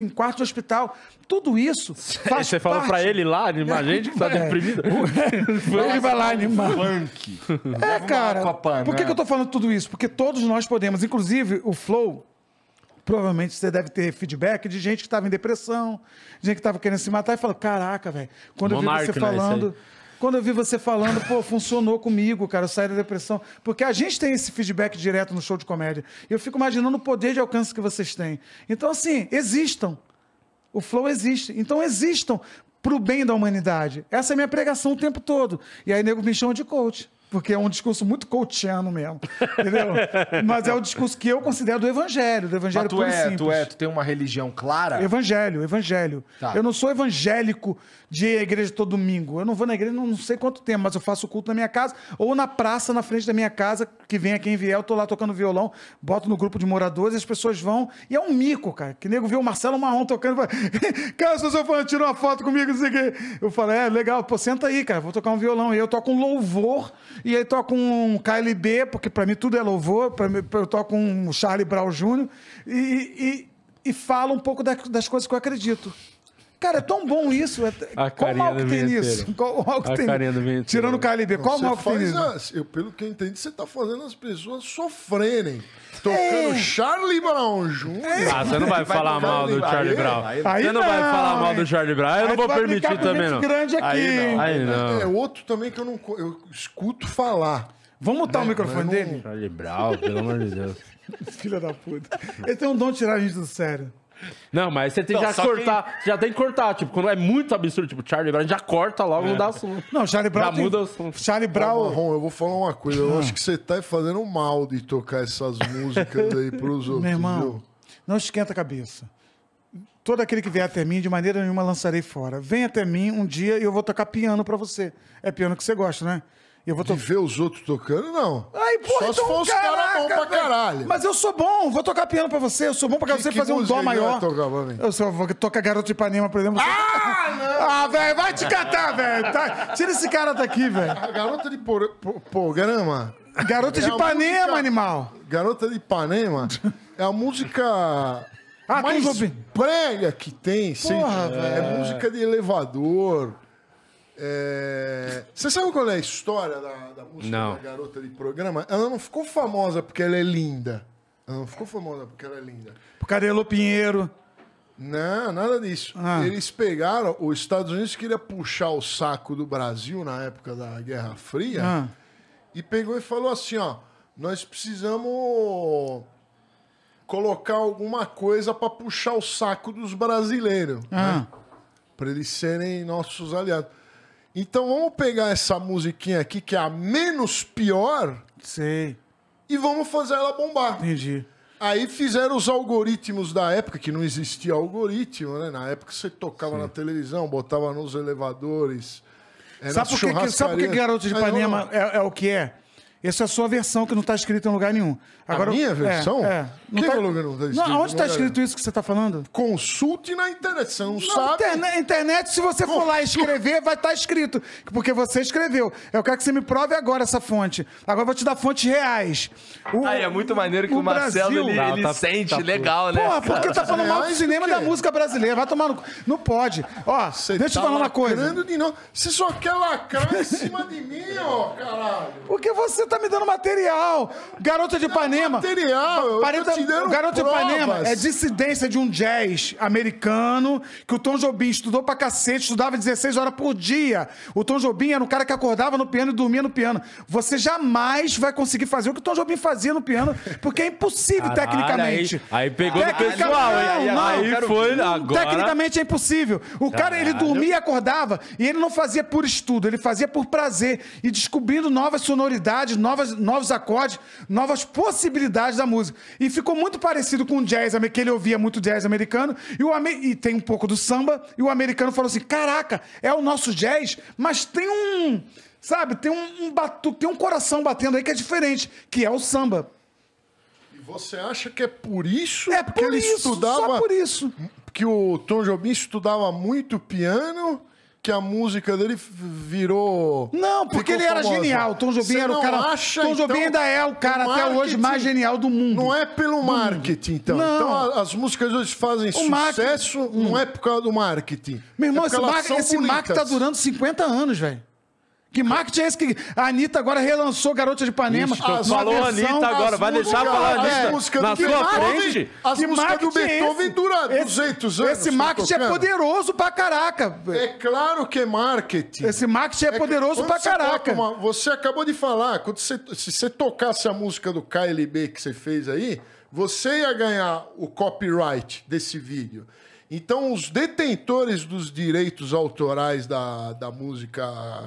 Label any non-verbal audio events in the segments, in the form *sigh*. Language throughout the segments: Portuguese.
em quarto de hospital. Tudo isso. Faz Você falou pra ele lá, animar a gente que tá deprimida. *laughs* É. deprimido. ele vai lá animar. Funk. É, cara. Copa, por que, né? que eu tô falando tudo isso? Porque todos nós podemos. Inclusive, o Flow, provavelmente você deve ter feedback de gente que estava em depressão, de gente que estava querendo se matar e falou: Caraca, velho, quando Monarca, eu vi você né, falando. Né, quando eu vi você falando, pô, funcionou comigo, cara, eu saí da depressão. Porque a gente tem esse feedback direto no show de comédia. Eu fico imaginando o poder de alcance que vocês têm. Então, assim, existam. O flow existe. Então, existam para o bem da humanidade. Essa é a minha pregação o tempo todo. E aí, nego me chama de coach porque é um discurso muito coachiano mesmo, entendeu? Mas é o discurso que eu considero do evangelho, do evangelho Mas tu puro é, simples. Tu é, tu tem uma religião clara? Evangelho, evangelho. Tá. Eu não sou evangélico de igreja todo domingo. Eu não vou na igreja não sei quanto tempo, mas eu faço o culto na minha casa ou na praça na frente da minha casa, que vem aqui quem vier, eu tô lá tocando violão, boto no grupo de moradores, as pessoas vão, e é um mico, cara, que nego viu o Marcelo Marrom tocando, fala, *laughs* cara, seu fã, tira uma foto comigo, não sei o quê. Eu falo, é, legal, pô, senta aí, cara, vou tocar um violão. E eu toco um louvor e aí toco um KLB, porque para mim tudo é louvor, pra mim, eu toco um Charlie Brown Jr. E, e, e falo um pouco da, das coisas que eu acredito. Cara, é tão bom isso. É... A qual mal que tem nisso? Qual mal que a tem Tirando o KLB, qual mal que tem nisso? pelo que eu entendi, você está fazendo as pessoas sofrerem. Tocando é. Charlie Brown junto. É. Ah, você não vai, falar mal do Charlie Brown. Aí Você não vai falar mal do Charlie Brown. Eu não vou permitir também, não. grande aqui. Aí não. Aí é, não. É outro também que eu não eu escuto falar. Vamos mutar o né? microfone dele? Charlie Brown, pelo amor de Deus. *laughs* Filha da puta. Ele tem um dom de tirar a gente do sério. Não, mas você tem não, já que cortar. Que... já tem que cortar. Tipo, quando é muito absurdo, tipo, Charlie Brown, já corta logo, é. não dá assunto. Não, Charlie Brown. Já tem... muda o assunto. Charlie tá Brown. Ron, eu vou falar uma coisa. Eu ah. acho que você tá fazendo mal de tocar essas músicas aí pros outros. Meu irmão, não esquenta a cabeça. Todo aquele que vier até mim, de maneira nenhuma lançarei fora. Vem até mim um dia e eu vou tocar piano para você. É piano que você gosta, né? Eu vou to... De ver os outros tocando, não. porra, Só então, se for os caras bons pra caralho. Mas eu sou bom, vou tocar piano pra você, eu sou bom pra que, você que fazer um dó maior. Tocar pra mim? Eu sou, vou tocar Garoto de Ipanema, por exemplo. Ah, *laughs* não! Ah, velho, vai te catar, velho. Tá, tira esse cara daqui, velho. *laughs* Garota de por... Por... Programa. Garota é de Ipanema, música... animal. Garota de Ipanema é a música... Ah, mais brega que tem, sim. é música de elevador. É... Você sabe qual é a história da, da música não. da garota de programa? Ela não ficou famosa porque ela é linda. Ela não ficou famosa porque ela é linda. Por Cadelo Pinheiro. Não, nada disso. Ah. Eles pegaram, os Estados Unidos queria puxar o saco do Brasil na época da Guerra Fria ah. e pegou e falou assim, ó, nós precisamos colocar alguma coisa para puxar o saco dos brasileiros, né? ah. né? para eles serem nossos aliados. Então vamos pegar essa musiquinha aqui, que é a menos pior. Sei. E vamos fazer ela bombar. Entendi. Aí fizeram os algoritmos da época, que não existia algoritmo, né? Na época você tocava Sim. na televisão, botava nos elevadores. É, sabe, por que, sabe por que Garoto de Ipanema é, é, é, o que é? Essa é a sua versão que não está escrita em lugar nenhum. Agora, a minha é, versão? É, não Tem tá... lugar é não, onde está escrito isso que você está falando? Consulte na internet, você não, não sabe. Internet, internet, se você for lá escrever, vai estar tá escrito. Porque você escreveu. Eu quero que você me prove agora essa fonte. Agora eu vou te dar fontes reais. O, ah, é muito maneiro que o, o Marcelo Brasil... ele, ele tá, sente tá legal, né? Porra, porque tá falando mal do cinema e da música brasileira. Vai tomar no. Não pode. Ó, você deixa eu tá falar uma coisa. De não... Você só quer lacrar em cima de mim, ó, caralho. Porque você tá me dando material. Garota de Ipanema. Material, 40 te deram O Garoto provas. Ipanema é dissidência de um jazz americano que o Tom Jobim estudou pra cacete, estudava 16 horas por dia. O Tom Jobim era um cara que acordava no piano e dormia no piano. Você jamais vai conseguir fazer o que o Tom Jobim fazia no piano, porque é impossível Caralho, tecnicamente. Aí, aí pegou Tecnica, no pessoal, não, não, aí, foi agora. Tecnicamente é impossível. O Caralho. cara, ele dormia e acordava, e ele não fazia por estudo, ele fazia por prazer. E descobrindo novas sonoridades, novas, novos acordes, novas possibilidades da música. E ficou ficou muito parecido com o jazz, que ele ouvia muito jazz americano, e, o, e tem um pouco do samba, e o americano falou assim: caraca, é o nosso jazz, mas tem um. Sabe, tem um, um batuque, tem um coração batendo aí que é diferente, que é o samba. E você acha que é por isso é que por ele isso, estudava? Só por isso. Que o Tom Jobim estudava muito piano que a música dele virou. Não, porque ele era famosa. genial. Tom Jobim era o cara. Acha, Tom Jobim então, ainda é o cara o até hoje mais genial do mundo. Não é pelo marketing, então. então. Não. Então as músicas hoje fazem o sucesso, não é por causa do marketing. Meu irmão, é esse marketing tá durando 50 anos, velho. Que marketing é esse que a Anitta agora relançou Garota de Ipanema? Isso, falou a Anitta agora, vai deixar música, falar disso na sua frente? As músicas do é é Beethoven é duram 200 anos. Esse marketing é poderoso pra caraca. É claro que é marketing. Esse marketing é, é poderoso pra você caraca. Uma, você acabou de falar, quando você, se você tocasse a música do KLB que você fez aí, você ia ganhar o copyright desse vídeo. Então, os detentores dos direitos autorais da, da música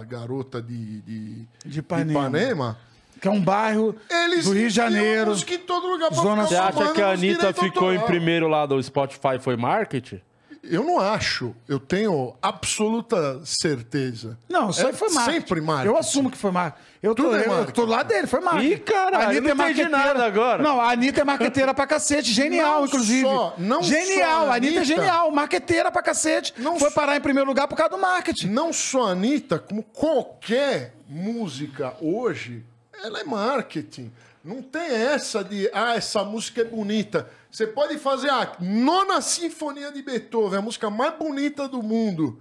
Garota de, de, de Ipanema, Ipanema que é um bairro Eles do Rio de Janeiro. Música em todo lugar Zona Você acha que a Anitta ficou em primeiro lá do Spotify foi marketing? Eu não acho. Eu tenho absoluta certeza. Não, isso é, aí foi marketing. Sempre marketing. Eu assumo que foi marketing. Eu Tudo tô, é eu tô lá dele, foi marketing. Ih, cara, a Anitta eu é não é entendi nada agora. Não, a Anitta é marqueteira pra cacete. Genial, não inclusive. Só, não genial. Só a Anitta, é Anitta é genial. Marqueteira pra cacete. Não foi parar em primeiro lugar por causa do marketing. Não só a Anitta, como qualquer música hoje, ela é marketing. Não tem essa de, ah, essa música é bonita. Você pode fazer a nona sinfonia de Beethoven, a música mais bonita do mundo.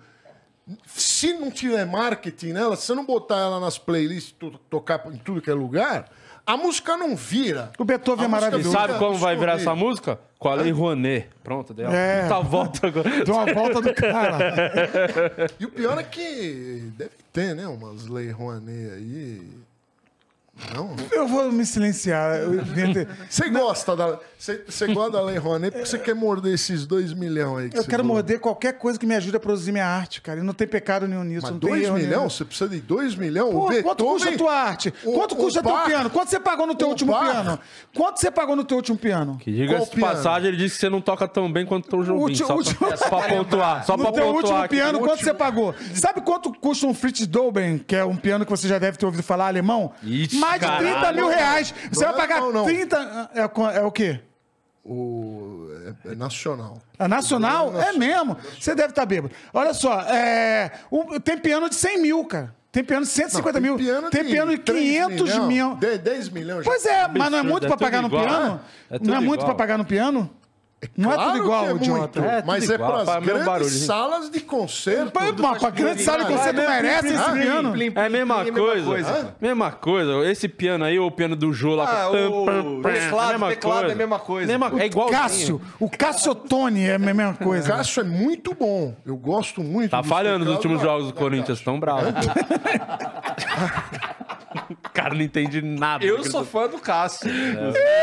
Se não tiver marketing nela, se você não botar ela nas playlists, to tocar em tudo que é lugar, a música não vira. O Beethoven é a é maravilhoso. Sabe como vai virar essa música? Com a Lei Rouanet. Pronto, deu é. uma é. volta agora. Deu uma volta do cara. e o pior é que deve ter, né? Umas Lei Rouanet aí. Não? Eu vou me silenciar. Você gosta da. Você gosta da Lei Rouanet porque você quer morder esses dois milhões aí. Que eu quero morder qualquer coisa que me ajude a produzir minha arte, cara. E não tem pecado nenhum nisso. Mas não dois milhões? Você precisa de dois milhões? o quanto custa a tua arte? O, quanto custa o teu piano? Quanto você pagou no teu o último bar. piano? Quanto você pagou no teu último piano? Que diga de passagem, ele disse que você não toca tão bem quanto o Jobim. Só, último... pra, só pra pontuar. no teu último aqui. piano, quanto você pagou? Sabe quanto custa um Fritz Doben, que é um piano que você já deve ter ouvido falar alemão? Ixi mais de 30 Caralho, mil reais. Você vai pagar não, não. 30. É, é, é o quê? O... É, é nacional. É nacional? É, é mesmo. Você deve estar tá bêbado. Olha só, é... o... tem piano de 100 mil, cara. Tem piano de 150 não, tem mil. Piano tem piano de 500 milhão, mil. 10, 10 milhões. Pois é, mas não é muito é para pagar igual, no piano? É não é muito para pagar no piano? não claro é tudo igual, é idiota. É, é mas é para as grandes barulho, salas de concerto. Mas, para grandes salas de concerto merece esse piano? é a mesma coisa. Mesma coisa. Esse piano aí, ou o piano do Jô lá. Ah, o é teclado, teclado é a mesma coisa. é igual o Cássio. O Cássio Tony é a mesma coisa. O Cássio é muito bom. Eu gosto muito Tá falhando nos últimos jogos do Corinthians. Tão bravo. *laughs* O cara não entende nada. Eu sou tá fã do Cássio. Né? É.